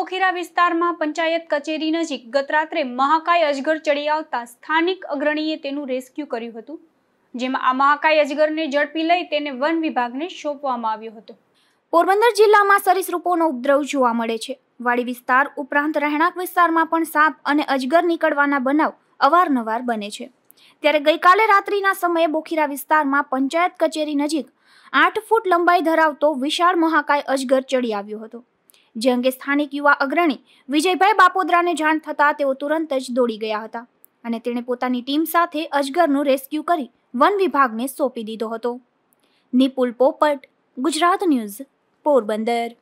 પોખીરા વિસ્તારમાં પંચાયત કચેરી નજીક ગતરાત્રે મહાકાય અજગર ચડી આવતા સ્થાનિક અગ્રણીએ તેનું રેસ્ક્યુ કર્યું હતું જેમાં આ મહાકાય અજગરને ઝડપી લઈ તેને વન વિભાગને સોંપવામાં આવ્યો હતો પોરબંદર જિલ્લામાં સરીસૃપોનો ઉપદ્રવ જોવા મળે છે વાડી વિસ્તાર ઉપરાંત રહેણાંક વિસ્તારમાં પણ સાપ અને અજગર નીકળવાના બનાવ અવારનવાર બને છે ત્યારે ગઈકાલે રાત્રિના સમયે બોખીરા વિસ્તારમાં પંચાયત કચેરી નજીક આઠ ફૂટ લંબાઈ ધરાવતો વિશાળ મહાકાય અજગર ચડી આવ્યો હતો જે અંગે સ્થાનિક યુવા અગ્રણી વિજયભાઈ બાપોદરાને જાણ થતાં તેઓ તુરંત જ દોડી ગયા હતા અને તેણે પોતાની ટીમ સાથે અજગરનું રેસ્ક્યુ કરી વન વિભાગને સોંપી દીધો હતો નિપુલ પોપટ ગુજરાત ન્યૂઝ પોરબંદર